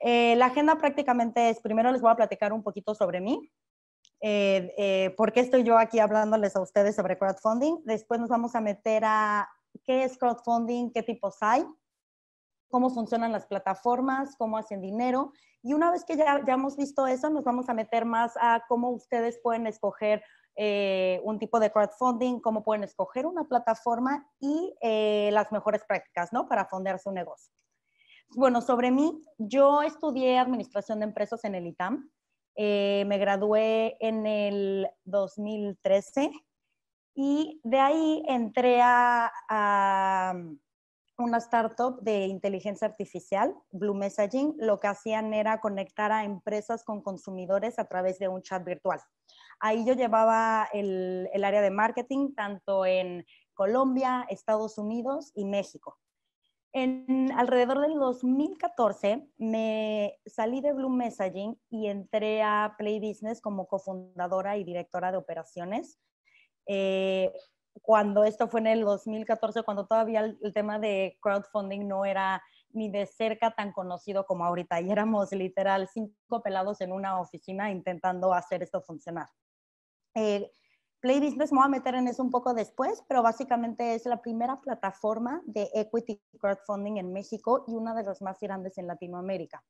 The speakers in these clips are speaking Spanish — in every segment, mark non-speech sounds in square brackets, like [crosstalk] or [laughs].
Eh, la agenda prácticamente es, primero les voy a platicar un poquito sobre mí, eh, eh, por qué estoy yo aquí hablándoles a ustedes sobre crowdfunding. Después nos vamos a meter a qué es crowdfunding, qué tipos hay, cómo funcionan las plataformas, cómo hacen dinero. Y una vez que ya, hemos visto eso, nos vamos a meter más a cómo ustedes pueden escoger un tipo de crowdfunding, cómo pueden escoger una plataforma y las mejores prácticas, ¿no? Para fondear su negocio bueno, sobre mí, yo estudié administración de empresas en el ITAM. Eh, me gradué en el 2013 y de ahí entré a, una startup de inteligencia artificial, Blue Messaging, lo que hacían era conectar a empresas con consumidores a través de un chat virtual. Ahí yo llevaba el área de marketing tanto en Colombia, Estados Unidos y México. En alrededor del 2014 me salí de Blue Messaging y entré a Play Business como cofundadora y directora de operaciones. Eh, cuando esto fue en el 2014, cuando todavía el, tema de crowdfunding no era ni de cerca tan conocido como ahorita, y éramos literal cinco pelados en una oficina intentando hacer esto funcionar. Eh, Play Business, me voy a meter en eso un poco después, pero básicamente es la primera plataforma de equity crowdfunding en México y una de las más grandes en Latinoamérica.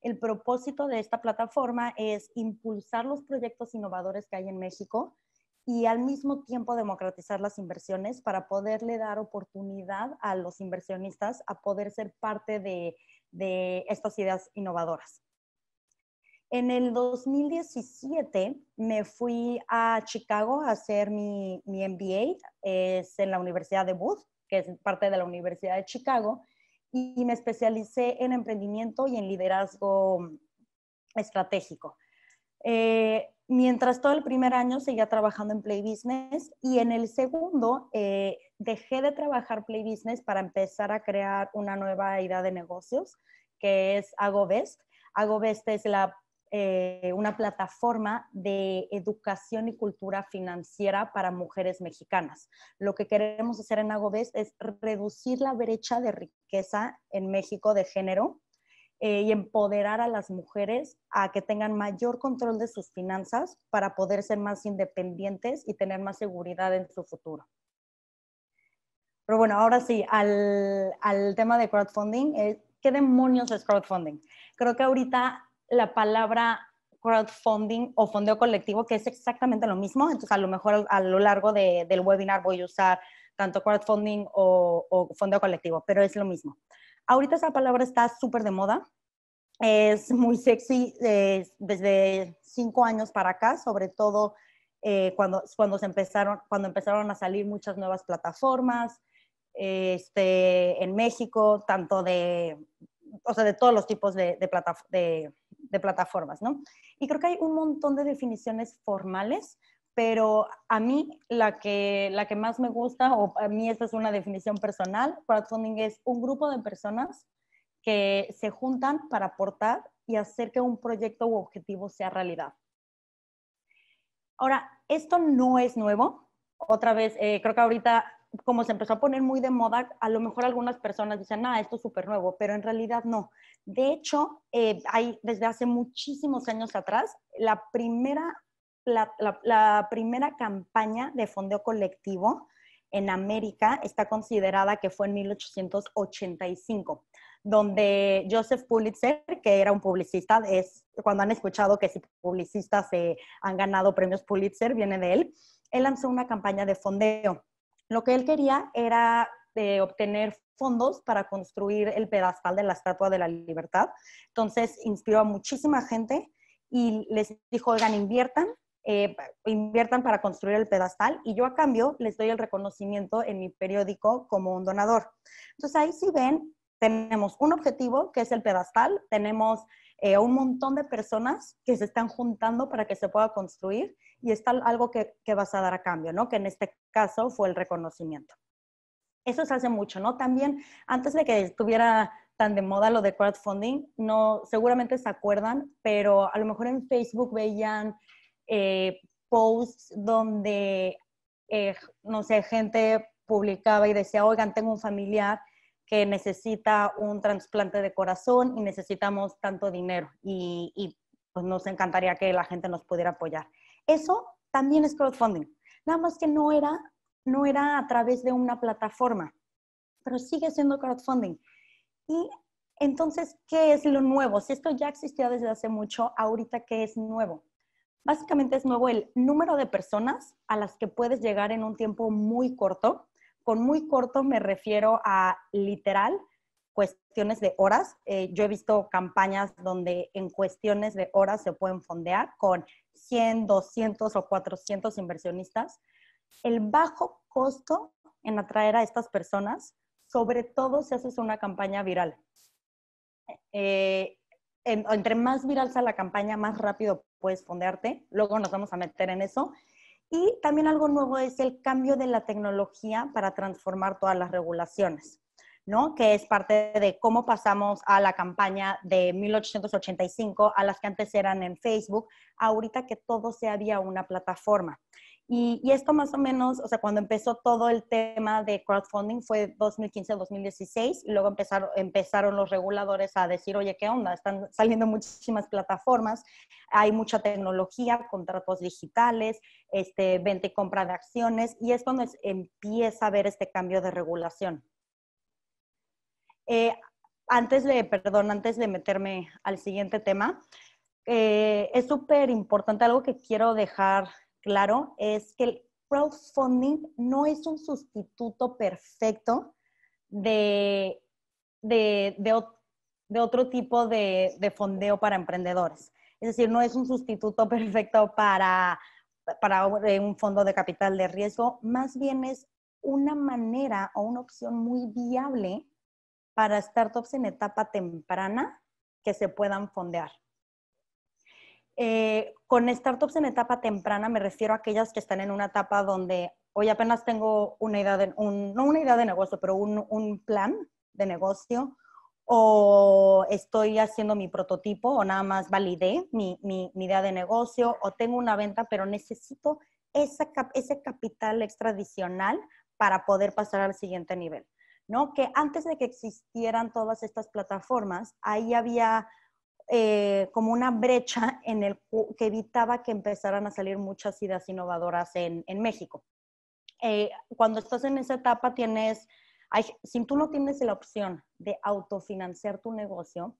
El propósito de esta plataforma es impulsar los proyectos innovadores que hay en México y al mismo tiempo democratizar las inversiones para poderle dar oportunidad a los inversionistas a poder ser parte de, de estas ideas innovadoras. En el 2017 me fui a Chicago a hacer mi, MBA, es en la Universidad de Booth, que es parte de la Universidad de Chicago, y, me especialicé en emprendimiento y en liderazgo estratégico. Eh, mientras todo el primer año seguía trabajando en Play Business y en el segundo eh, dejé de trabajar Play Business para empezar a crear una nueva idea de negocios que es AgoBest. AgoBest es la eh, una plataforma de educación y cultura financiera para mujeres mexicanas. Lo que queremos hacer en Agobes es reducir la brecha de riqueza en México de género eh, y empoderar a las mujeres a que tengan mayor control de sus finanzas para poder ser más independientes y tener más seguridad en su futuro. Pero bueno, ahora sí, al, al tema de crowdfunding, eh, ¿qué demonios es crowdfunding? Creo que ahorita la palabra crowdfunding o fondeo colectivo, que es exactamente lo mismo. Entonces, a lo mejor a lo largo de, del webinar voy a usar tanto crowdfunding o, o, fondeo colectivo, pero es lo mismo. Ahorita esa palabra está súper de moda. Es muy sexy desde cinco años para acá, sobre todo eh, cuando, cuando, se empezaron, cuando empezaron a salir muchas nuevas plataformas este, en México, tanto de, o sea, de todos los tipos de, de, de de plataformas, ¿no? Y creo que hay un montón de definiciones formales, pero a mí la que, la que más me gusta, o a mí esta es una definición personal, crowdfunding es un grupo de personas que se juntan para aportar y hacer que un proyecto u objetivo sea realidad. Ahora, esto no es nuevo. Otra vez, eh, creo que ahorita como se empezó a poner muy de moda, a lo mejor algunas personas dicen, ah, esto es súper nuevo, pero en realidad no. De hecho, eh, hay desde hace muchísimos años atrás, la primera, la, primera campaña de fondeo colectivo en América está considerada que fue en 1885 donde Joseph Pulitzer, que era un publicista, es cuando han escuchado que si publicistas se eh, han ganado premios Pulitzer, viene de él, él lanzó una campaña de fondeo lo que él quería era eh, obtener fondos para construir el pedestal de la Estatua de la Libertad. Entonces inspiró a muchísima gente y les dijo, oigan, inviertan, eh, inviertan para construir el pedestal y yo a cambio les doy el reconocimiento en mi periódico como un donador. Entonces ahí sí ven, tenemos un objetivo que es el pedestal, tenemos eh, un montón de personas que se están juntando para que se pueda construir y está algo que, que, vas a dar a cambio, ¿no? Que en este caso fue el reconocimiento. Eso se hace mucho, ¿no? También, antes de que estuviera tan de moda lo de crowdfunding, no, seguramente se acuerdan, pero a lo mejor en Facebook veían eh, posts donde, eh, no sé, gente publicaba y decía, oigan, tengo un familiar que necesita un trasplante de corazón y necesitamos tanto dinero y, y pues nos encantaría que la gente nos pudiera apoyar. Eso también es crowdfunding. Nada más que no era, a través de una plataforma, pero sigue siendo crowdfunding. Y entonces, ¿qué es lo nuevo? Si esto ya existía desde hace mucho, ahorita, ¿qué es nuevo? Básicamente es nuevo el número de personas a las que puedes llegar en un tiempo muy corto. Con muy corto me refiero a literal cuestiones de horas. Eh, yo he visto campañas donde en cuestiones de horas se pueden fondear con 100, 200 o 400 inversionistas. El bajo costo en atraer a estas personas, sobre todo si haces una campaña viral. Eh, entre más viral sea la campaña, más rápido puedes fondearte. Luego nos vamos a meter en eso. Y también algo nuevo es el cambio de la tecnología para transformar todas las regulaciones que es parte de cómo pasamos a la campaña de 1885, a las que antes eran en Facebook, ahorita que todo se había una plataforma. Y, esto más o menos, o sea, cuando empezó todo el tema de crowdfunding fue 2015-2016 y luego empezaron, los reguladores a decir, oye, ¿qué onda? Están saliendo muchísimas plataformas, hay mucha tecnología, contratos digitales, este, venta y compra de acciones y es cuando empieza a ver este cambio de regulación. Eh, antes de, perdón, antes de meterme al siguiente tema, eh, es súper importante algo que quiero dejar claro, es que el crowdfunding no es un sustituto perfecto de, de, de, otro tipo de, de, fondeo para emprendedores. Es decir, no es un sustituto perfecto para, para un fondo de capital de riesgo, más bien es una manera o una opción muy viable para startups en etapa temprana que se puedan fondear. Eh, con startups en etapa temprana me refiero a aquellas que están en una etapa donde hoy apenas tengo una idea de, un, no una idea de negocio, pero un, un plan de negocio, o estoy haciendo mi prototipo o nada más validé mi, mi, idea de negocio o tengo una venta, pero necesito ese capital extra adicional para poder pasar al siguiente nivel. Que antes de que existieran todas estas plataformas, ahí había eh, como una brecha [laughs] en el que evitaba que empezaran a salir muchas ideas innovadoras en, México. Eh, cuando estás en esa etapa tienes, si tú no tienes la opción de autofinanciar tu negocio,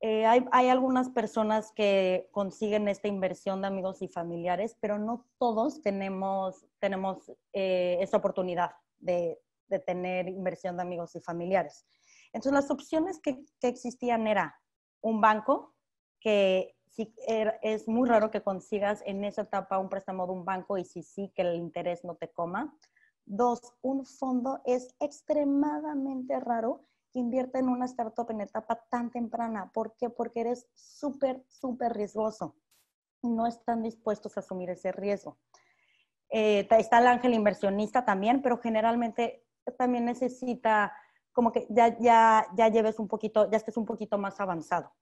eh, hay, hay, algunas personas que consiguen esta inversión de amigos y familiares, pero no todos tenemos, tenemos esa oportunidad de, de tener inversión de amigos y familiares. Entonces, las opciones que, existían era un banco, que es muy raro que consigas en esa etapa un préstamo de un banco y si sí, que el interés no te coma. Dos, un fondo es extremadamente raro que invierta en una startup en etapa tan temprana. ¿Por qué? Porque eres súper, súper riesgoso no están dispuestos a asumir ese riesgo. Eh, está el ángel inversionista también, pero generalmente también necesita como que ya, ya, ya lleves un poquito, ya estés un poquito más avanzado.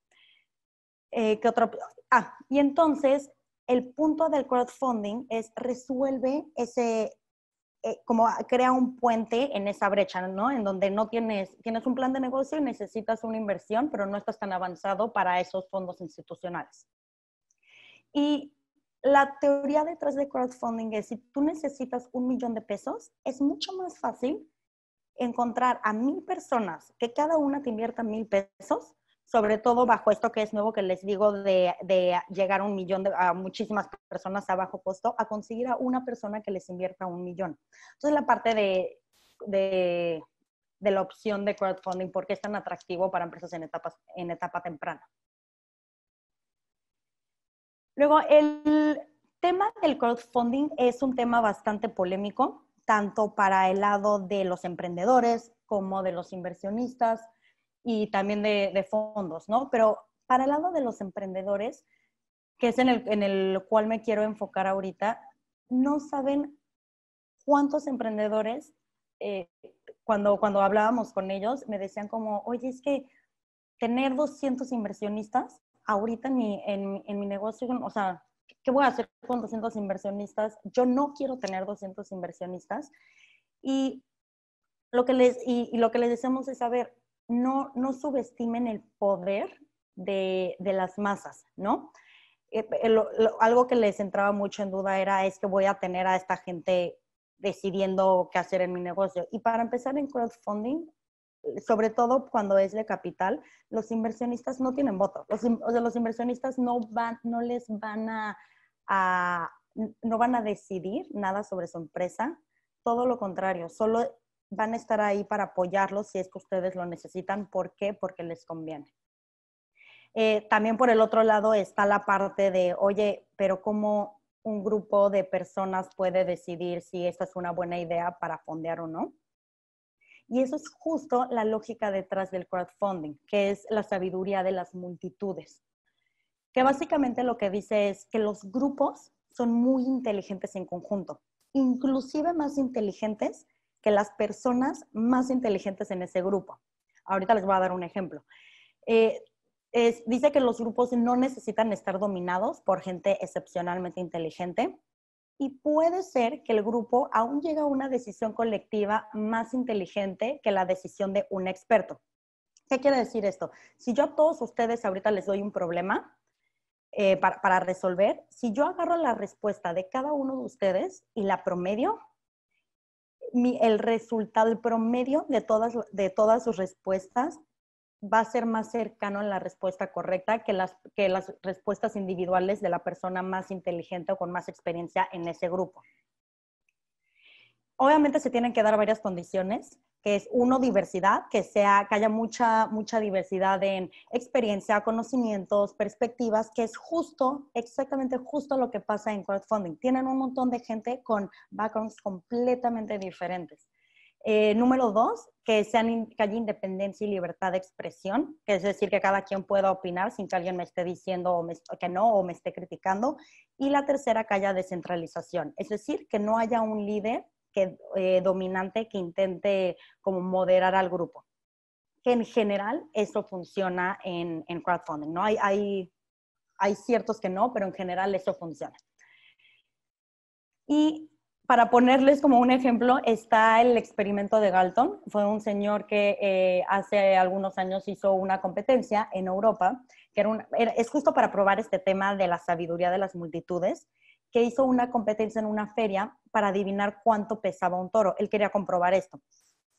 Eh, ¿qué otro? Ah, y entonces el punto del crowdfunding es resuelve ese, eh, como crea un puente en esa brecha, ¿no? En donde no tienes, tienes un plan de negocio y necesitas una inversión, pero no estás tan avanzado para esos fondos institucionales. Y la teoría detrás del crowdfunding es si tú necesitas un millón de pesos, es mucho más fácil encontrar a mil personas que cada una te invierta mil pesos, sobre todo bajo esto que es nuevo que les digo de, llegar a un millón, de, a muchísimas personas a bajo costo, a conseguir a una persona que les invierta un millón. Entonces la parte de, de, la opción de crowdfunding, ¿por qué es tan atractivo para empresas en, etapas, en etapa temprana? Luego, el tema del crowdfunding es un tema bastante polémico tanto para el lado de los emprendedores como de los inversionistas y también de, fondos, ¿no? Pero para el lado de los emprendedores, que es en el, cual me quiero enfocar ahorita, no saben cuántos emprendedores, eh, cuando, cuando hablábamos con ellos, me decían como, oye, es que tener 200 inversionistas ahorita ni en, en mi negocio, o sea, ¿qué voy a hacer con 200 inversionistas? Yo no quiero tener 200 inversionistas. Y lo que les, y, lo que les decimos es, a ver, no, no subestimen el poder de, de las masas, ¿no? Eh, eh, algo que les entraba mucho en duda era, es que voy a tener a esta gente decidiendo qué hacer en mi negocio. Y para empezar en crowdfunding, sobre todo cuando es de capital, los inversionistas no tienen voto. Los, o sea, los inversionistas no, van, no les van a no van a decidir nada sobre su empresa, todo lo contrario, solo van a estar ahí para apoyarlos si es que ustedes lo necesitan. ¿Por qué? Porque les conviene. Eh, también por el otro lado está la parte de, oye, pero ¿cómo un grupo de personas puede decidir si esta es una buena idea para fondear o no? Y eso es justo la lógica detrás del crowdfunding, que es la sabiduría de las multitudes que básicamente lo que dice es que los grupos son muy inteligentes en conjunto, inclusive más inteligentes que las personas más inteligentes en ese grupo. Ahorita les voy a dar un ejemplo. Eh, dice que los grupos no necesitan estar dominados por gente excepcionalmente inteligente y puede ser que el grupo aún llegue a una decisión colectiva más inteligente que la decisión de un experto. ¿Qué quiere decir esto? Si yo a todos ustedes ahorita les doy un problema, eh, para, resolver, si yo agarro la respuesta de cada uno de ustedes y la promedio, el resultado, promedio de todas, de todas sus respuestas va a ser más cercano a la respuesta correcta que las, que las respuestas individuales de la persona más inteligente o con más experiencia en ese grupo. Obviamente se tienen que dar varias condiciones, que es uno, diversidad, que, sea, que haya mucha, mucha diversidad en experiencia, conocimientos, perspectivas, que es justo, exactamente justo lo que pasa en crowdfunding. Tienen un montón de gente con backgrounds completamente diferentes. Eh, número dos, que, sean, que haya independencia y libertad de expresión, que es decir, que cada quien pueda opinar sin que alguien me esté diciendo que no o me esté criticando. Y la tercera, que haya descentralización, es decir, que no haya un líder que, eh, dominante que intente como moderar al grupo. Que en general eso funciona en, crowdfunding, ¿no? Hay, ciertos que no, pero en general eso funciona. Y para ponerles como un ejemplo, está el experimento de Galton. Fue un señor que eh, hace algunos años hizo una competencia en Europa, que es justo para probar este tema de la sabiduría de las multitudes que hizo una competencia en una feria para adivinar cuánto pesaba un toro. Él quería comprobar esto.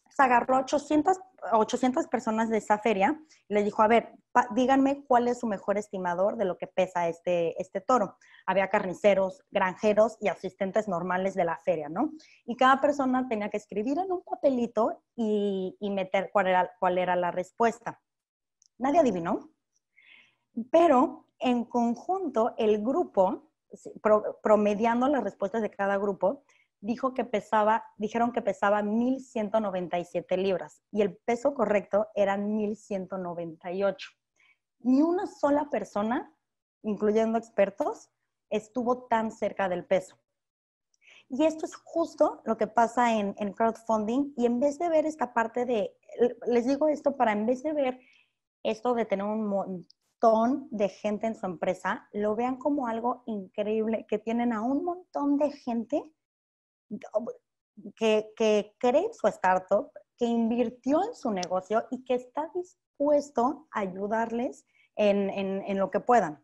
Se agarró 800, 800 personas de esa feria y le dijo, a ver, díganme cuál es su mejor estimador de lo que pesa este, este, toro. Había carniceros, granjeros y asistentes normales de la feria, ¿no? Y cada persona tenía que escribir en un papelito y, meter cuál era la respuesta. Nadie adivinó, pero en conjunto el grupo promediando las respuestas de cada grupo, dijo que pesaba, dijeron que pesaba 1.197 libras y el peso correcto era 1.198. Ni una sola persona, incluyendo expertos, estuvo tan cerca del peso. Y esto es justo lo que pasa en, en, crowdfunding. Y en vez de ver esta parte de, les digo esto para en vez de ver esto de tener un de gente en su empresa, lo vean como algo increíble, que tienen a un montón de gente que, cree su startup, que invirtió en su negocio y que está dispuesto a ayudarles en, lo que puedan.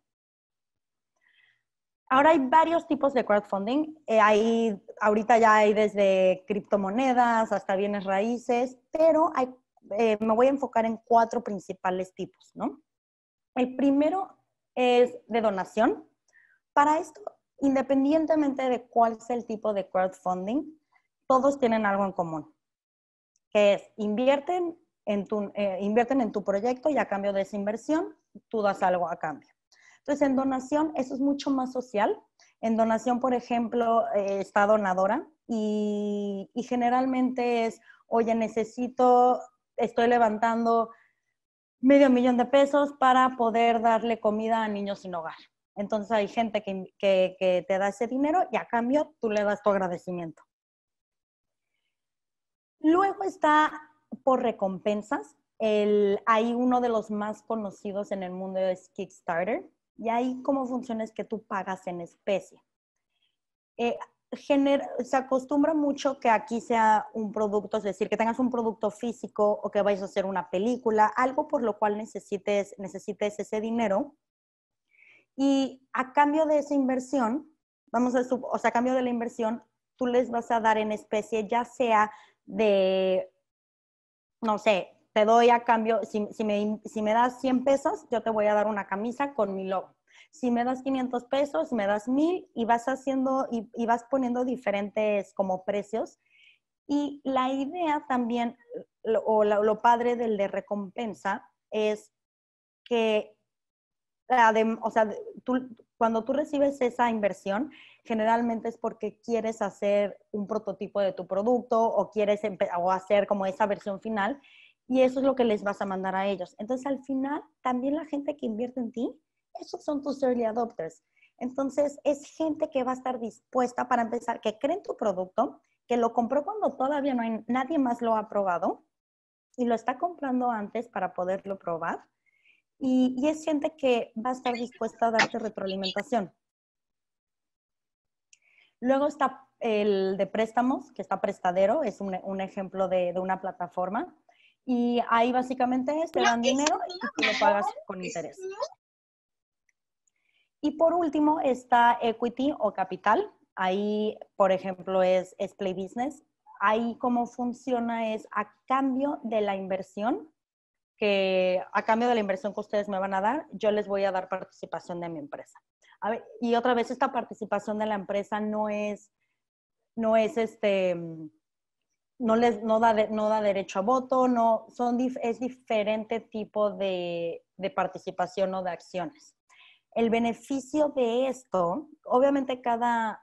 Ahora hay varios tipos de crowdfunding. Eh, hay, ahorita ya hay desde criptomonedas hasta bienes raíces, pero eh, me voy a enfocar en cuatro principales tipos, ¿no? El primero es de donación. Para esto, independientemente de cuál sea el tipo de crowdfunding, todos tienen algo en común, que es eh, invierten en tu, proyecto y a cambio de esa inversión, tú das algo a cambio. Entonces, en donación, eso es mucho más social. En donación, por ejemplo, eh, está donadora y generalmente es, oye, necesito, estoy levantando medio millón de pesos para poder darle comida a niños sin hogar. Entonces hay gente que, te da ese dinero y a cambio tú le das tu agradecimiento. Luego está por recompensas. El, hay uno de los más conocidos en el mundo es Kickstarter. Y ahí cómo funciona es que tú pagas en especie. Eh, se acostumbra mucho que aquí sea un producto, es decir, que tengas un producto físico o que vayas a hacer una película, algo por lo cual necesites, necesites ese dinero. Y a cambio de esa inversión, vamos a, o sea, a cambio de la inversión, tú les vas a dar en especie, ya sea de, no sé, te doy a cambio, si, me, si me das 100 pesos, yo te voy a dar una camisa con mi logo si me das 500 pesos, me das 1000 y vas haciendo y, vas poniendo diferentes como precios. Y la idea también, o lo padre del de recompensa, es que, o sea, cuando tú recibes esa inversión, generalmente es porque quieres hacer un prototipo de tu producto o quieres o hacer como esa versión final y eso es lo que les vas a mandar a ellos. Entonces, al final, también la gente que invierte en ti esos son tus early adopters. Entonces, es gente que va a estar dispuesta para empezar, que cree en tu producto, que lo compró cuando todavía no hay, nadie más lo ha probado y lo está comprando antes para poderlo probar. Y, es gente que va a estar dispuesta a darte retroalimentación. Luego está el de préstamos, que está prestadero, es un, ejemplo de, de, una plataforma. Y ahí básicamente es, te dan dinero y tú lo pagas con interés. Y por último está equity o capital. Ahí, por ejemplo, es, Play Business. Ahí cómo funciona es a cambio de la inversión, que a cambio de la inversión que ustedes me van a dar, yo les voy a dar participación de mi empresa. y otra vez, esta participación de la empresa no es, no es este, no les, da, derecho a voto, es diferente tipo de participación o de acciones. El beneficio de esto, obviamente cada,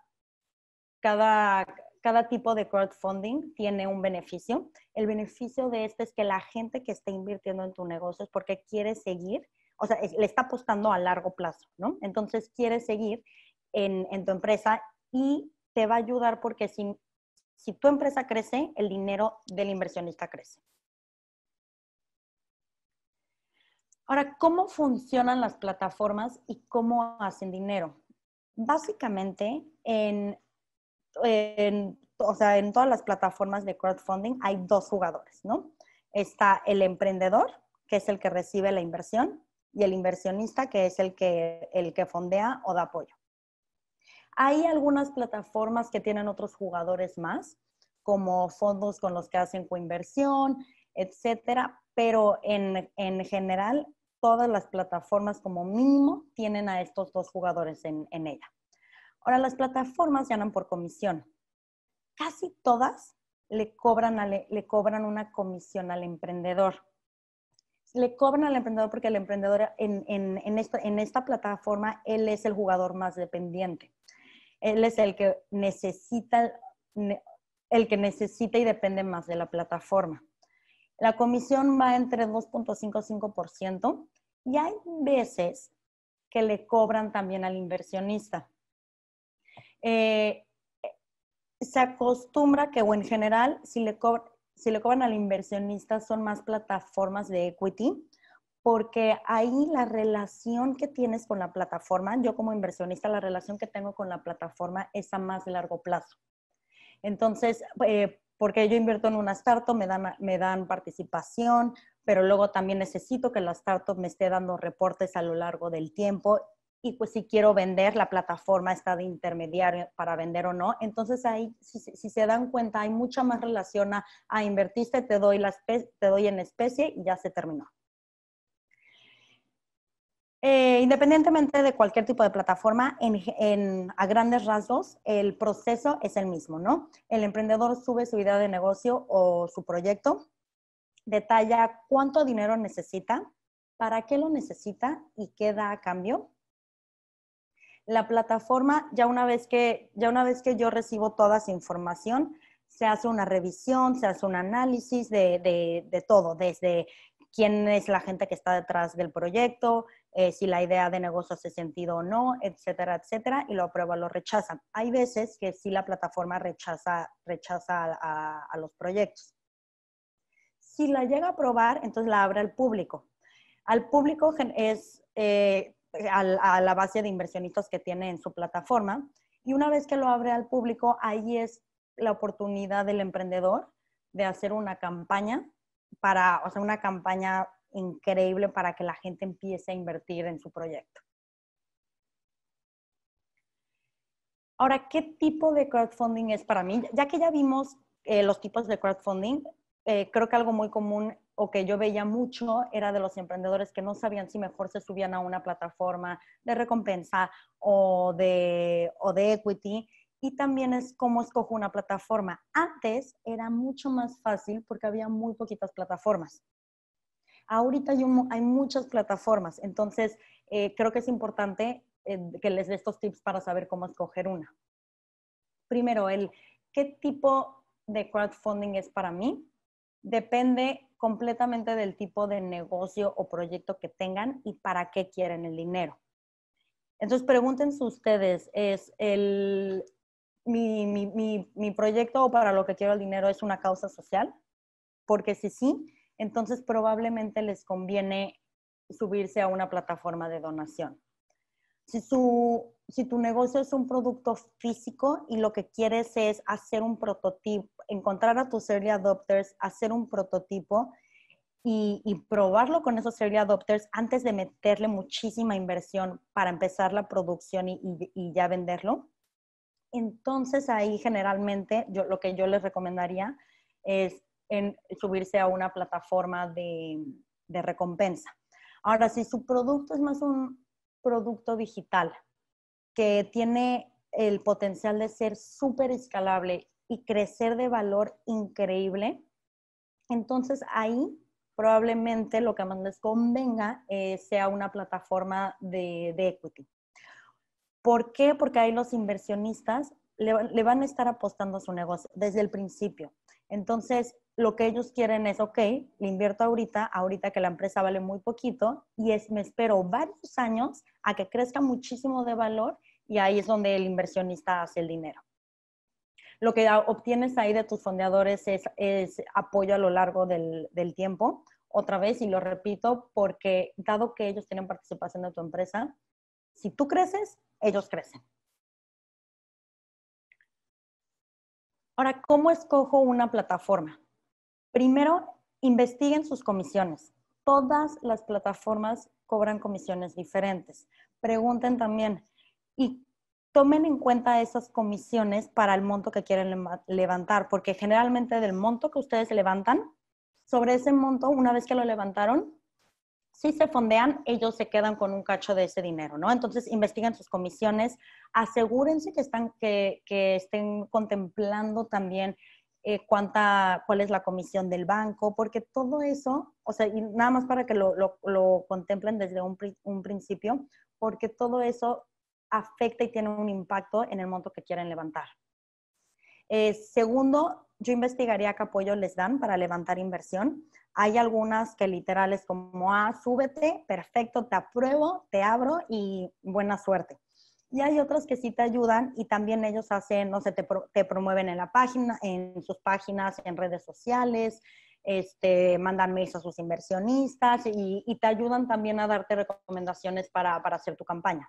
cada, tipo de crowdfunding tiene un beneficio. El beneficio de esto es que la gente que está invirtiendo en tu negocio es porque quiere seguir, o sea, le está apostando a largo plazo, ¿no? Entonces quiere seguir en, tu empresa y te va a ayudar porque si, si tu empresa crece, el dinero del inversionista crece. Ahora, ¿cómo funcionan las plataformas y cómo hacen dinero? Básicamente, en, sea, en todas las plataformas de crowdfunding hay dos jugadores, ¿no? Está el emprendedor, que es el que recibe la inversión, y el inversionista, que es el que, el que fondea o da apoyo. Hay algunas plataformas que tienen otros jugadores más, como fondos con los que hacen coinversión, etcétera, pero en, en general todas las plataformas como mínimo tienen a estos dos jugadores en, ella. Ahora, las plataformas ganan por comisión. Casi todas le cobran, le, cobran una comisión al emprendedor. Le cobran al emprendedor porque el emprendedor en, esta, en esta plataforma, él es el jugador más dependiente. Él es el que necesita, el que necesita y depende más de la plataforma. La comisión va entre 2.5 y hay veces que le cobran también al inversionista. Eh, se acostumbra que, o en general, si le, cobran al inversionista son más plataformas de equity, porque ahí la relación que tienes con la plataforma, yo como inversionista, la relación que tengo con la plataforma es a más largo plazo. Entonces, eh, porque yo invierto en una startup, me dan, me dan participación, pero luego también necesito que la startup me esté dando reportes a lo largo del tiempo y pues si quiero vender, la plataforma está de intermediario para vender o no. Entonces ahí, si, se dan cuenta, hay mucha más relación a, a ah, invertiste, te doy, la te doy en especie y ya se terminó independientemente de cualquier tipo de plataforma, a grandes rasgos, el proceso es el mismo, ¿no? El emprendedor sube su idea de negocio o su proyecto, detalla cuánto dinero necesita, para qué lo necesita y qué da a cambio. La plataforma, ya una vez que, ya una vez que yo recibo toda esa información, se hace una revisión, se hace un análisis de todo, desde quién es la gente que está detrás del proyecto, eh, si la idea de negocio hace sentido o no, etcétera, etcétera, y lo aprueba o lo rechazan. Hay veces que sí la plataforma rechaza, rechaza a, los proyectos. Si la llega a aprobar, entonces la abre al público. Al público es eh, a, a la base de inversionistas que tiene en su plataforma. Y una vez que lo abre al público, ahí es la oportunidad del emprendedor de hacer una campaña para, o sea, una campaña increíble para que la gente empiece a invertir en su proyecto. Ahora, ¿qué tipo de crowdfunding es para mí? Ya que ya vimos eh, los tipos de crowdfunding, eh, creo que algo muy común o que yo veía mucho era de los emprendedores que no sabían si mejor se subían a una plataforma de recompensa o de, o de equity. Y también es cómo escojo una plataforma. Antes era mucho más fácil porque había muy poquitas plataformas. Ahorita hay, muchas plataformas, entonces eh, creo que es importante eh, que les dé estos tips para saber cómo escoger una. Primero, el qué tipo de crowdfunding es para mí depende completamente del tipo de negocio o proyecto que tengan y para qué quieren el dinero. Entonces, pregúntense ustedes, ¿es el, mi, mi, mi proyecto o para lo que quiero el dinero es una causa social? Porque si sí, entonces probablemente les conviene subirse a una plataforma de donación. Si, tu negocio es un producto físico y lo que quieres es hacer un prototipo, encontrar a tus early adopters, hacer un prototipo y, probarlo con esos early adopters antes de meterle muchísima inversión para empezar la producción y, ya venderlo. Entonces ahí generalmente lo que yo les recomendaría es en subirse a una plataforma de, recompensa. Ahora, si su producto es más un producto digital que tiene el potencial de ser súper escalable y crecer de valor increíble, entonces ahí probablemente lo que más les convenga eh, sea una plataforma de, equity. ¿Por qué? Porque ahí los inversionistas le van a estar apostando a su negocio desde el principio. Entonces, lo que ellos quieren es, ok, le invierto ahorita, ahorita que la empresa vale muy poquito, y es, me espero varios años a que crezca muchísimo de valor y ahí es donde el inversionista hace el dinero. Lo que obtienes ahí de tus fondeadores es, apoyo a lo largo del, del tiempo. Otra vez, y lo repito, porque dado que ellos tienen participación de tu empresa, si tú creces, ellos crecen. Ahora, ¿cómo escojo una plataforma? Primero, investiguen sus comisiones. Todas las plataformas cobran comisiones diferentes. Pregunten también y tomen en cuenta esas comisiones para el monto que quieren levantar, porque generalmente del monto que ustedes levantan, sobre ese monto, una vez que lo levantaron, si se fondean, ellos se quedan con un cacho de ese dinero, ¿no? Entonces, investiguen sus comisiones, asegúrense que, están, que estén contemplando también eh, cuánta, cuál es la comisión del banco, porque todo eso, o sea, y nada más para que lo, contemplen desde un, principio, porque todo eso afecta y tiene un impacto en el monto que quieren levantar. Eh, segundo, yo investigaría qué apoyo les dan para levantar inversión. Hay algunas que literales como, ah, súbete, perfecto, te apruebo, te abro y buena suerte. Y hay otros que sí te ayudan y también ellos hacen, no sé, te, promueven en la página, en sus páginas, en redes sociales, este, mandan mails a sus inversionistas y, te ayudan también a darte recomendaciones para, para hacer tu campaña.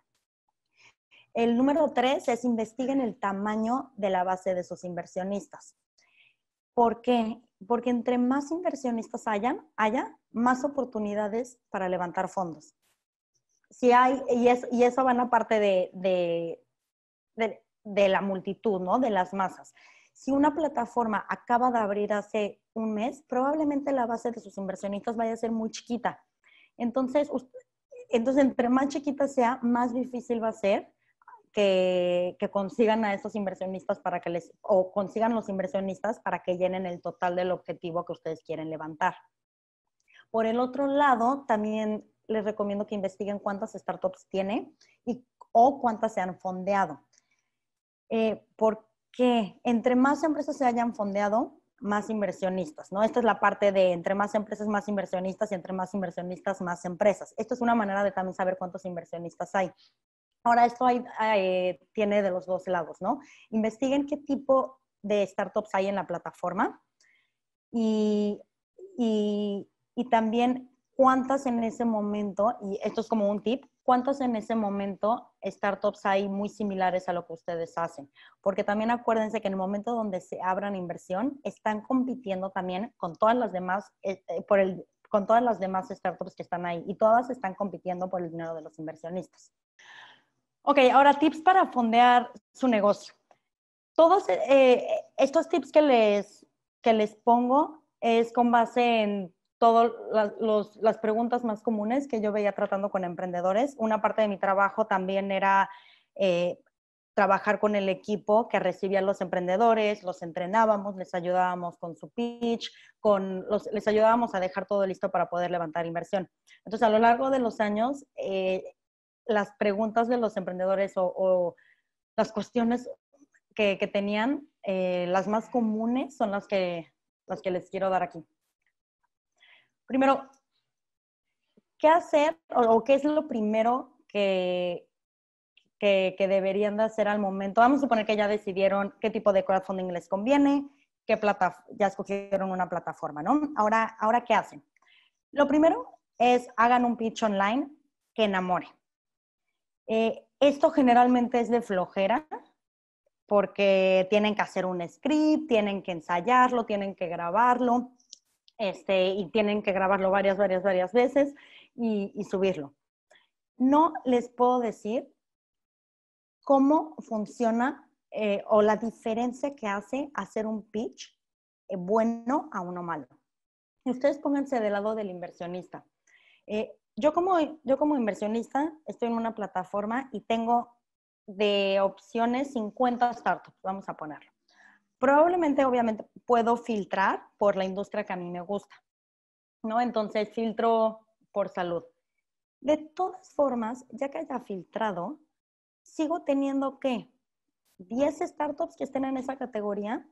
El número tres es investiguen el tamaño de la base de sus inversionistas. ¿Por qué? Porque entre más inversionistas hayan, haya, más oportunidades para levantar fondos hay, y, eso va en la parte de, de, la multitud, ¿no? De las masas. Si una plataforma acaba de abrir hace un mes, probablemente la base de sus inversionistas vaya a ser muy chiquita. Entonces, entonces entre más chiquita sea, más difícil va a ser que, que, consigan a esos inversionistas para que les, o consigan los inversionistas para que llenen el total del objetivo que ustedes quieren levantar. Por el otro lado, también les recomiendo que investiguen cuántas startups tiene y, o cuántas se han fondeado. Eh, porque entre más empresas se hayan fondeado, más inversionistas, ¿no? Esta es la parte de entre más empresas, más inversionistas y entre más inversionistas, más empresas. Esto es una manera de también saber cuántos inversionistas hay. Ahora, esto hay, eh, tiene de los dos lados, ¿no? Investiguen qué tipo de startups hay en la plataforma y, y, y también cuántas en ese momento, y esto es como un tip, cuántas en ese momento startups hay muy similares a lo que ustedes hacen. Porque también acuérdense que en el momento donde se abran inversión, están compitiendo también con todas las demás, eh, eh, con todas las demás startups que están ahí y todas están compitiendo por el dinero de los inversionistas. Ok, ahora tips para fondear su negocio. Todos eh, estos tips que les, que les pongo es con base en todas las preguntas más comunes que yo veía tratando con emprendedores. Una parte de mi trabajo también era eh, trabajar con el equipo que recibía los emprendedores, los entrenábamos, les ayudábamos con su pitch, con los, les ayudábamos a dejar todo listo para poder levantar inversión. Entonces, a lo largo de los años, eh, las preguntas de los emprendedores o, las cuestiones que, tenían, eh, las más comunes son las que, las que les quiero dar aquí. Primero, ¿qué hacer o, qué es lo primero que, que, deberían de hacer al momento? Vamos a suponer que ya decidieron qué tipo de crowdfunding les conviene, qué plata, ya escogieron una plataforma, ¿no? Ahora, ahora, ¿qué hacen? Lo primero es hagan un pitch online que enamore. Eh, esto generalmente es de flojera porque tienen que hacer un script, tienen que ensayarlo, tienen que grabarlo. Este, y tienen que grabarlo varias, varias, varias veces y, subirlo. No les puedo decir cómo funciona eh, o la diferencia que hace hacer un pitch eh, bueno a uno malo. Ustedes pónganse del lado del inversionista. Eh, yo, como, yo como inversionista estoy en una plataforma y tengo de opciones 50 startups, vamos a ponerlo. Probablemente, obviamente, puedo filtrar por la industria que a mí me gusta, ¿no? Entonces, filtro por salud. De todas formas, ya que haya filtrado, sigo teniendo que 10 startups que estén en esa categoría,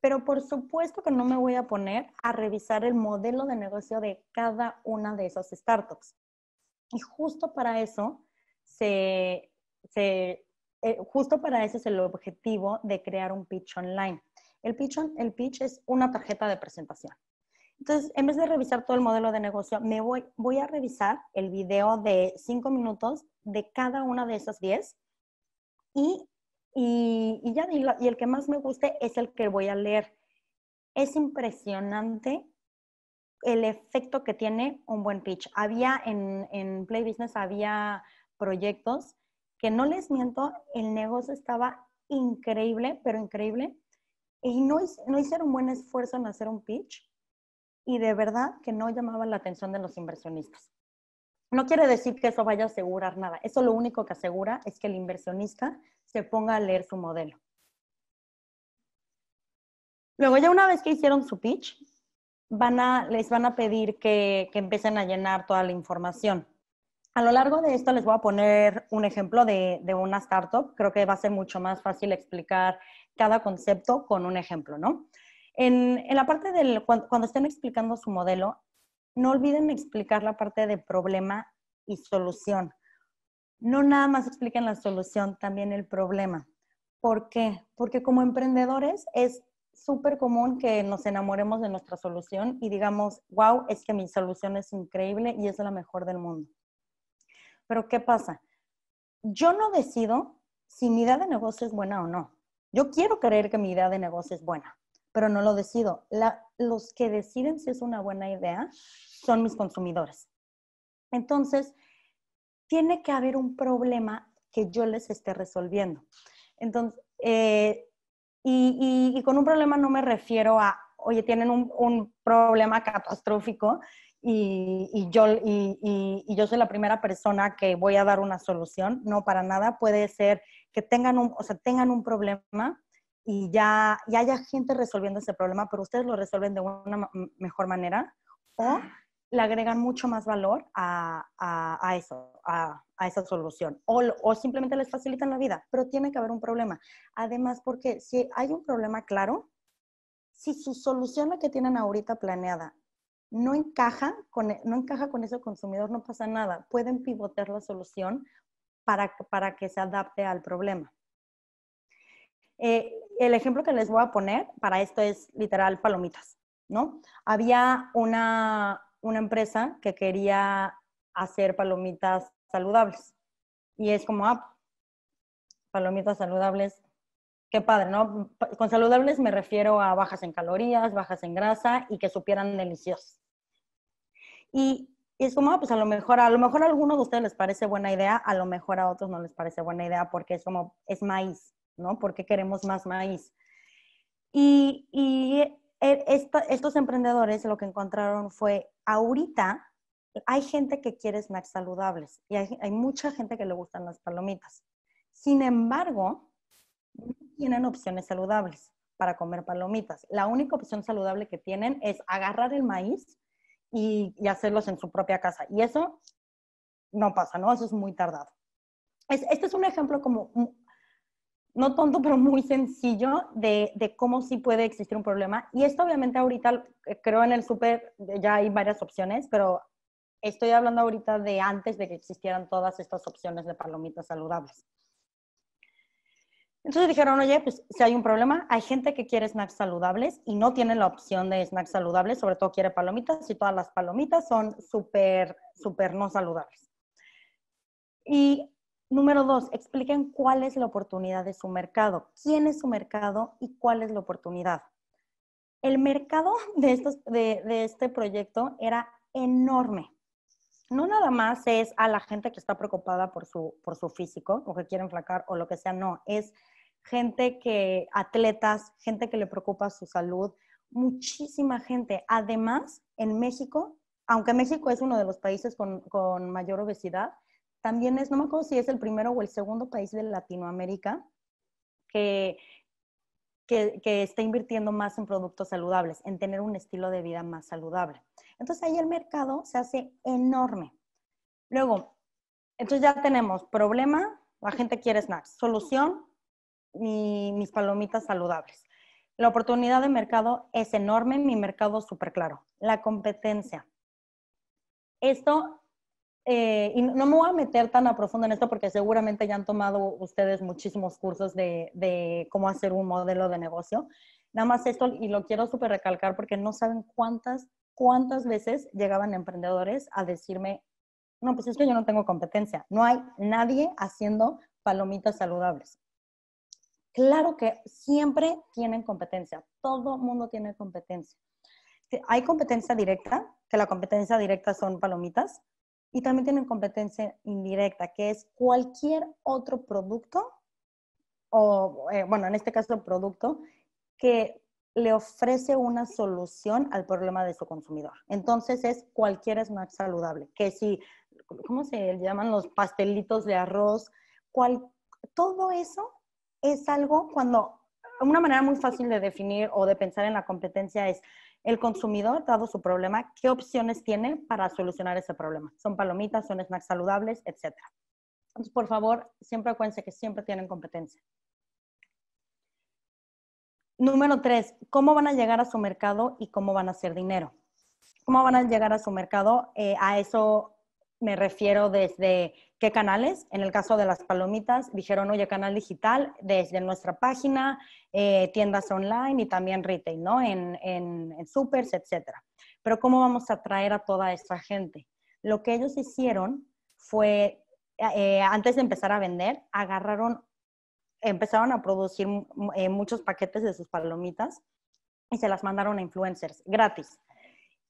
pero por supuesto que no me voy a poner a revisar el modelo de negocio de cada una de esas startups. Y justo para eso se, se eh, justo para eso es el objetivo de crear un pitch online. El pitch, el pitch es una tarjeta de presentación. Entonces, en vez de revisar todo el modelo de negocio, me voy, a revisar el video de cinco minutos de cada una de esas diez y, ya, y el que más me guste es el que voy a leer. Es impresionante el efecto que tiene un buen pitch. Había en, en Play Business, había proyectos que no les miento, el negocio estaba increíble, pero increíble. Y no, hicieron buen esfuerzo en hacer un pitch y de verdad que no llamaban la atención de los inversionistas. No quiere decir que eso vaya a asegurar nada. Eso lo único que asegura es que el inversionista se ponga a leer su modelo. Luego ya una vez que hicieron su pitch, van a, les van a pedir que, que empiecen a llenar toda la información. A lo largo de esto les voy a poner un ejemplo de, una startup. Creo que va a ser mucho más fácil explicar cada concepto con un ejemplo, ¿no? En, la parte del, cuando, cuando, estén explicando su modelo, no olviden explicar la parte de problema y solución. No nada más expliquen la solución, también el problema. ¿Por qué? Porque como emprendedores es súper común que nos enamoremos de nuestra solución y digamos, wow, es que mi solución es increíble y es la mejor del mundo pero ¿qué pasa? Yo no decido si mi idea de negocio es buena o no. Yo quiero creer que mi idea de negocio es buena, pero no lo decido. los que deciden si es una buena idea son mis consumidores. Entonces, tiene que haber un problema que yo les esté resolviendo. Entonces, eh, y, con un problema no me refiero a, oye, tienen un, un problema catastrófico y, yo, y, yo soy la primera persona que voy a dar una solución. No, para nada. Puede ser que tengan un, o sea, tengan un problema y ya, haya gente resolviendo ese problema, pero ustedes lo resuelven de una mejor manera o le agregan mucho más valor a, a, a eso, a, a, esa solución, o, o simplemente les facilitan la vida, pero tiene que haber un problema. Además, porque si hay un problema claro, si su solución la que tienen ahorita planeada e, no encaja con, ese consumidor, no pasa nada. Pueden pivotear la solución para, que se adapte al problema. Eh, el ejemplo que les voy a poner para esto es literal palomitas, ¿no? Había una, una empresa que quería hacer palomitas saludables y es como, ah, palomitas saludables, qué padre, ¿no? Con saludables me refiero a bajas en calorías, bajas en grasa y que supieran deliciosas. Y, es como, pues a lo mejor, a lo mejor algunos de ustedes les parece buena idea, a lo mejor a otros no les parece buena idea porque es como, es maíz, ¿no? Porque queremos más maíz. Y, eh, estos emprendedores lo que encontraron fue, ahorita hay gente que quiere snacks saludables y hay, hay mucha gente que le gustan las palomitas. Sin embargo, no tienen opciones saludables para comer palomitas. La única opción saludable que tienen es agarrar el maíz y, hacerlos en su propia casa. Y eso no pasa, ¿no? Eso es muy tardado. este es un ejemplo como, no tonto, [laughs] pero muy sencillo de, de, cómo sí puede existir un problema. Y esto obviamente ahorita, eh, creo en el súper, eh, ya hay varias opciones, pero estoy hablando ahorita de antes de que existieran todas estas opciones de palomitas saludables. Entonces dijeron, oye, pues si hay un problema, hay gente que quiere snacks saludables y no tiene la opción de snacks saludables, sobre todo quiere palomitas y todas las palomitas son súper, súper no saludables. Y número dos, expliquen cuál es la oportunidad de su mercado, quién es su mercado y cuál es la oportunidad. El mercado de, de este proyecto era enorme no nada más es a la gente que está preocupada por su, por su físico o que quiere enflacar o lo que sea, no, es gente que, atletas, gente que le preocupa su salud, muchísima gente. Además, en México, aunque México es uno de los países con, con mayor obesidad, también es, no me acuerdo si es el primero o el segundo país de Latinoamérica que que, está invirtiendo más en productos saludables, en tener un estilo de vida más saludable. Entonces ahí el mercado se hace enorme. Luego, entonces ya tenemos problema, la gente quiere snacks, solución, mis palomitas saludables. La oportunidad de mercado es enorme, mi mercado súper claro. La competencia. Esto eh, y no me voy a meter tan a profundo en esto porque seguramente ya han tomado ustedes muchísimos cursos de, de cómo hacer un modelo de negocio. Nada más esto, y lo quiero súper recalcar porque no saben cuántas, cuántas veces llegaban emprendedores a decirme, no, pues es que yo no tengo competencia, no hay nadie haciendo palomitas saludables. Claro que siempre tienen competencia, todo mundo tiene competencia. Hay competencia directa, que la competencia directa son palomitas, y también tienen competencia indirecta, que es cualquier otro producto, o eh, bueno, en este caso producto, que le ofrece una solución al problema de su consumidor. Entonces es cualquier más saludable, que si, ¿cómo se llaman los pastelitos de arroz? todo eso es algo cuando, una manera muy fácil de definir o de pensar en la competencia es, el consumidor, dado su problema, qué opciones tiene para solucionar ese problema. Son palomitas, son snacks saludables, etc. Entonces, por favor, siempre acuérdense que siempre tienen competencia. Número tres, ¿cómo van a llegar a su mercado y cómo van a hacer dinero? ¿Cómo van a llegar a su mercado? Eh, a eso me refiero desde qué canales. En el caso de las palomitas, dijeron, oye, canal digital desde nuestra página, eh, tiendas online y también retail, ¿no? En, en, supers, etcétera. Pero ¿cómo vamos a atraer a toda esta gente? Lo que ellos hicieron fue, eh, antes de empezar a vender, agarraron, empezaron a producir eh, muchos paquetes de sus palomitas y se las mandaron a influencers gratis.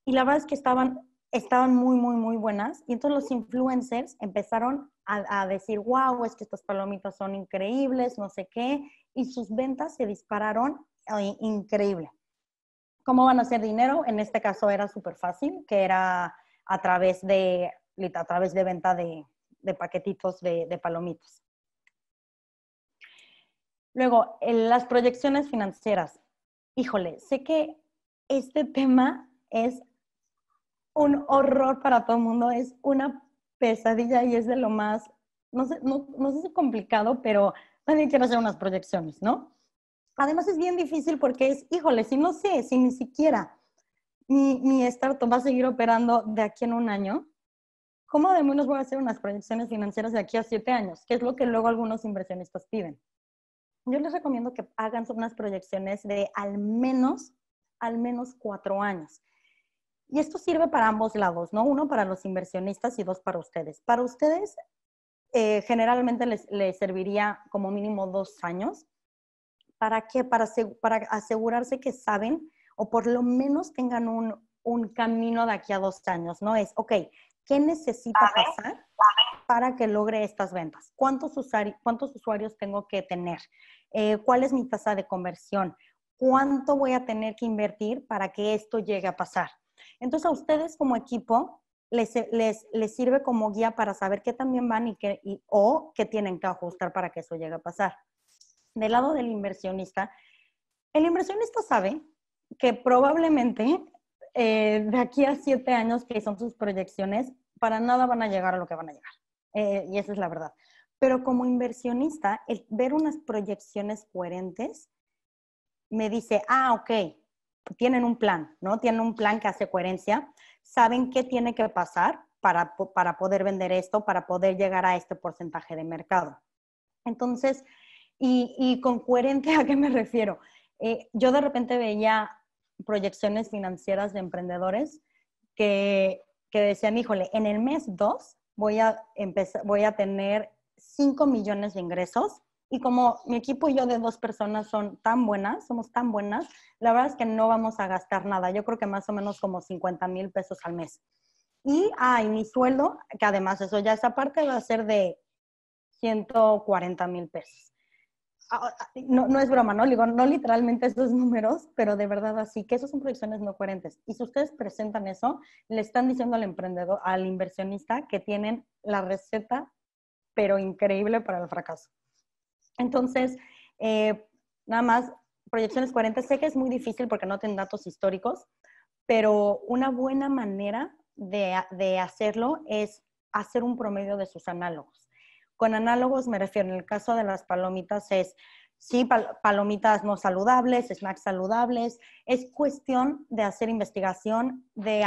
Y la verdad es que estaban estaban muy, muy, muy buenas. Y entonces los influencers empezaron a, decir, wow, es que estas palomitas son increíbles, no sé qué. Y sus ventas se dispararon increíble. ¿Cómo van a hacer dinero? En este caso era súper fácil, que era a través de, a través de venta de, paquetitos de, palomitas. Luego, las proyecciones financieras. Híjole, sé que este tema es un horror para todo el mundo, es una pesadilla y es de lo más, no sé, no, si complicado, pero nadie quiere hacer unas proyecciones, ¿no? Además es bien difícil porque es, híjole, si no sé, si ni siquiera mi, mi startup va a seguir operando de aquí en un año, ¿cómo nos voy a hacer unas proyecciones financieras de aquí a siete años? Que es lo que luego algunos inversionistas piden. Yo les recomiendo que hagan unas proyecciones de al menos, al menos cuatro años. Y esto sirve para ambos lados, ¿no? Uno para los inversionistas y dos para ustedes. Para ustedes, eh, generalmente les, serviría como mínimo dos años. ¿Para qué? Para, asegurarse que saben o por lo menos tengan un, camino de aquí a dos años, ¿no? Es, ok, ¿qué necesita pasar para que logre estas ventas? ¿Cuántos, usuarios, tengo que tener? Eh, ¿Cuál es mi tasa de conversión? ¿Cuánto voy a tener que invertir para que esto llegue a pasar? Entonces a ustedes como equipo les, sirve como guía para saber qué también van y, qué, o qué tienen que ajustar para que eso llegue a pasar. Del lado del inversionista, el inversionista sabe que probablemente eh, de aquí a siete años, que son sus proyecciones, para nada van a llegar a lo que van a llegar. Eh, y esa es la verdad. Pero como inversionista, el ver unas proyecciones coherentes me dice, ah, ok, tienen un plan, ¿no? Tienen un plan que hace coherencia, saben qué tiene que pasar para, para poder vender esto, para poder llegar a este porcentaje de mercado. Entonces, y, y con coherente, [laughs] ¿a qué me refiero? Eh, yo de repente veía proyecciones financieras de emprendedores que, que decían, híjole, en el mes 2 voy a, voy a tener 5 millones de ingresos y como mi equipo y yo de dos personas son tan buenas, somos tan buenas, la verdad es que no vamos a gastar nada. Yo creo que más o menos como 50 mil pesos al mes. Y, ah, mi sueldo, que además eso ya esa parte va a ser de 140 mil pesos. Ah, ah, no, es broma, ¿no? no literalmente esos números, pero de verdad así, que esos son proyecciones no coherentes. Y si ustedes presentan eso, le están diciendo al emprendedor, al inversionista, que tienen la receta, pero increíble para el fracaso. Entonces, eh, nada más, proyecciones 40, sé que es muy difícil porque no tienen datos históricos, pero una buena manera de, hacerlo es hacer un promedio de sus análogos. Con análogos me refiero, en el caso de las palomitas es, sí, palomitas no saludables, snacks saludables, es cuestión de hacer investigación, de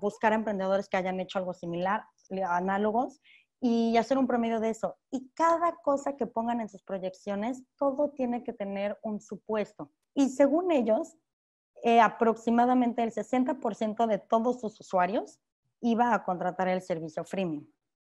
buscar emprendedores que hayan hecho algo similar, análogos, y hacer un promedio de eso. Y cada cosa que pongan en sus proyecciones, todo tiene que tener un supuesto. Y según ellos, eh, aproximadamente el 60% de todos sus usuarios iba a contratar el servicio freemium.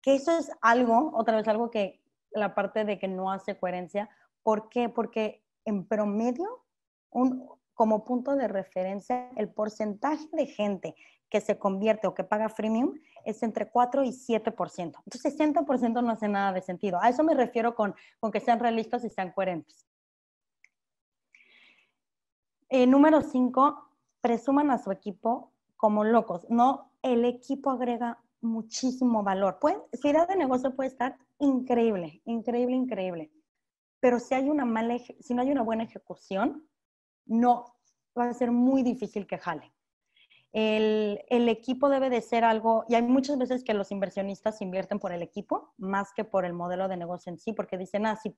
Que eso es algo, otra vez algo que la parte de que no hace coherencia. ¿Por qué? Porque en promedio, un, como punto de referencia, el porcentaje de gente que se convierte o que paga freemium es entre 4 y 7%. Entonces 60% no hace nada de sentido. A eso me refiero con, con que sean realistas y sean coherentes. Eh, número 5, presuman a su equipo como locos. No, el equipo agrega muchísimo valor. Pues, su idea de negocio puede estar increíble, increíble, increíble. Pero si, hay una mala, si no hay una buena ejecución, no va a ser muy difícil que jale. El, equipo debe de ser algo, y hay muchas veces que los inversionistas invierten por el equipo más que por el modelo de negocio en sí, porque dicen, ah, si,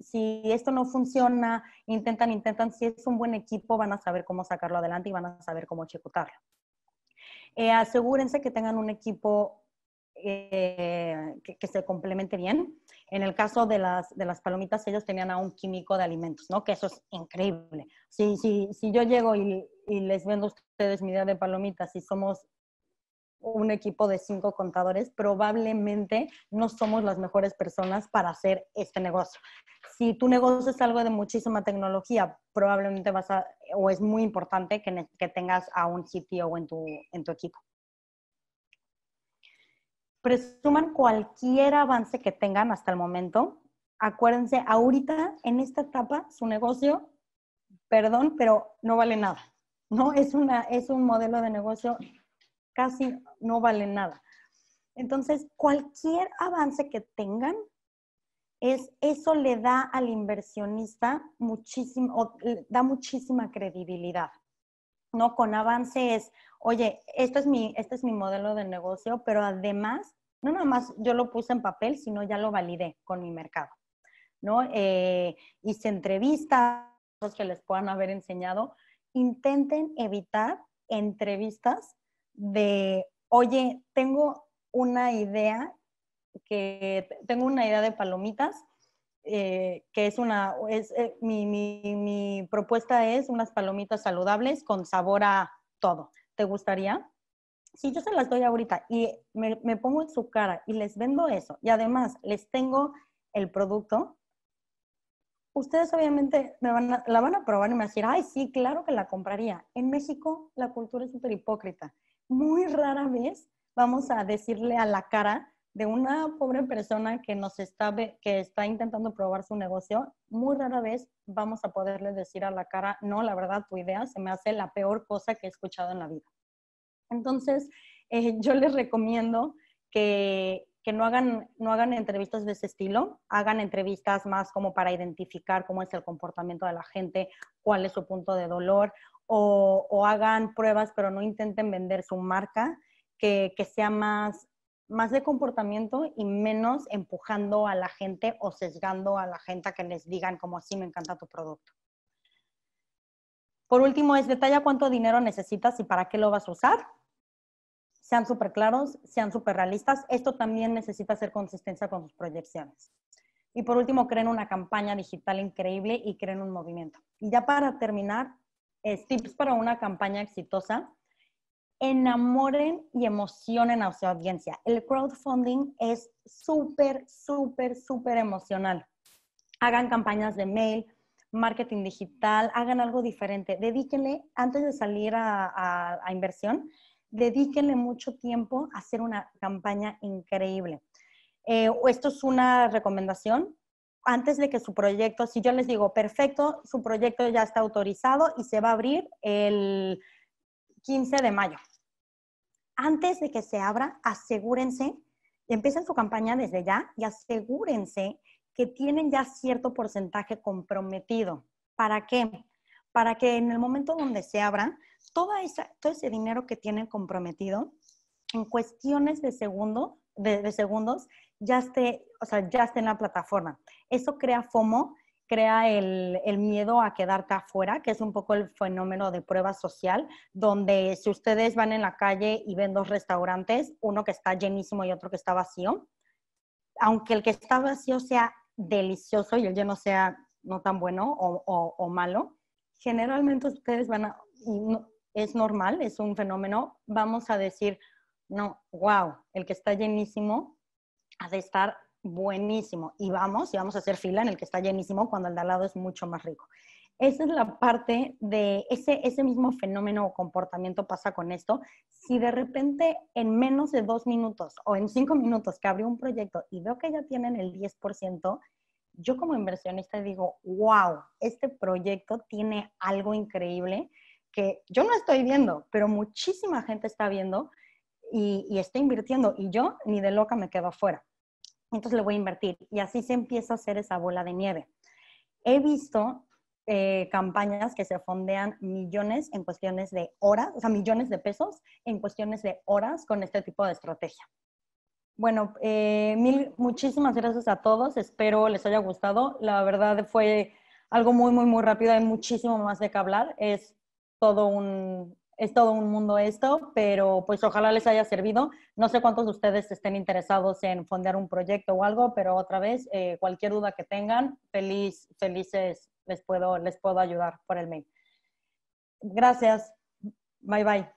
si, esto no funciona, intentan, intentan, si es un buen equipo, van a saber cómo sacarlo adelante y van a saber cómo ejecutarlo. Eh, asegúrense que tengan un equipo eh, que, se complemente bien. En el caso de las, palomitas, ellos tenían a un químico de alimentos, ¿no? Que eso es increíble. Si, si, si yo llego y, les vendo a ustedes mi idea de palomitas y somos un equipo de cinco contadores, probablemente no somos las mejores personas para hacer este negocio. Si tu negocio es algo de muchísima tecnología, probablemente vas a, o es muy importante que, tengas a un CTO en en tu equipo presuman cualquier avance que tengan hasta el momento. Acuérdense, ahorita, en esta etapa, su negocio, perdón, pero no vale nada. No, es, una, es un modelo de negocio casi no vale nada. Entonces, cualquier avance que tengan, es, eso le da al inversionista muchísimo, da muchísima credibilidad. ¿no? Con avance es, oye, esto es mi, este es mi modelo de negocio, pero además no nada más yo lo puse en papel, sino ya lo validé con mi mercado. ¿no? Eh, hice entrevistas que les puedan haber enseñado. Intenten evitar entrevistas de, oye, tengo una idea que tengo una idea de palomitas, eh, que es una, es, eh, mi, mi propuesta es unas palomitas saludables con sabor a todo. ¿Te gustaría? si yo se las doy ahorita y me, pongo en su cara y les vendo eso y además les tengo el producto, ustedes obviamente van la van a probar y me van a decir, ay, sí, claro que la compraría. En México la cultura es súper hipócrita. Muy rara vez vamos a decirle a la cara de una pobre persona que nos está, que está intentando probar su negocio, muy rara vez vamos a poderle decir a la cara, no, la verdad, tu idea se me hace la peor cosa que he escuchado en la vida. Entonces, eh, yo les recomiendo que, no, hagan, no hagan entrevistas de ese estilo, hagan entrevistas más como para identificar cómo es el comportamiento de la gente, cuál es su punto de dolor, o, hagan pruebas, pero no intenten vender su marca, que, sea más más de comportamiento y menos empujando a la gente o sesgando a la gente a que les digan como así me encanta tu producto. Por último, es detalla cuánto dinero necesitas y para qué lo vas a usar. Sean súper claros, sean súper realistas. Esto también necesita hacer consistencia con sus proyecciones. Y por último, creen una campaña digital increíble y creen un movimiento. Y ya para terminar, tips para una campaña exitosa. Enamoren y emocionen a su audiencia. El crowdfunding es súper, súper, súper emocional. Hagan campañas de mail, marketing digital, hagan algo diferente, dedíquenle, antes de salir a, inversión, dedíquenle mucho tiempo a hacer una campaña increíble. Eh, esto es una recomendación. Antes de que su proyecto, si yo les digo, perfecto, su proyecto ya está autorizado y se va a abrir el 15 de mayo. Antes de que se abra, asegúrense, empiecen su campaña desde ya y asegúrense que tienen ya cierto porcentaje comprometido. ¿Para qué? Para que en el momento donde se abra, todo ese dinero que tienen comprometido, en cuestiones de, segundo, segundos, ya esté, o sea, ya esté en la plataforma. Eso crea FOMO, crea el, el, miedo a quedarte afuera, que es un poco el fenómeno de prueba social, donde si ustedes van en la calle y ven dos restaurantes, uno que está llenísimo y otro que está vacío, aunque el que está vacío sea delicioso y el lleno sea no tan bueno o, malo, generalmente ustedes van a, es normal, es un fenómeno, vamos a decir, no, wow, el que está llenísimo ha de estar buenísimo. Y vamos, y vamos a hacer fila en el que está llenísimo cuando el de al lado es mucho más rico. Esa es la parte de ese, ese mismo fenómeno o comportamiento pasa con esto. Si de repente en menos de dos minutos o en cinco minutos que abrió un proyecto y veo que ya tienen el 10%, yo como inversionista digo, wow, este proyecto tiene algo increíble que yo no estoy viendo, pero muchísima gente está viendo y, y está invirtiendo y yo ni de loca me quedo afuera. Entonces le voy a invertir y así se empieza a hacer esa bola de nieve. He visto eh, campañas que se fondean millones en cuestiones de horas, o sea, millones de pesos en cuestiones de horas con este tipo de estrategia. Bueno, eh, mil, muchísimas gracias a todos. Espero les haya gustado. La verdad fue algo muy, muy, muy rápido. Hay muchísimo más de qué hablar. Es todo un, es todo un mundo esto, pero pues ojalá les haya servido. No sé cuántos de ustedes estén interesados en fondear un proyecto o algo, pero otra vez, eh, cualquier duda que tengan, feliz, felices les puedo, les puedo ayudar por el mail. Gracias. Bye bye.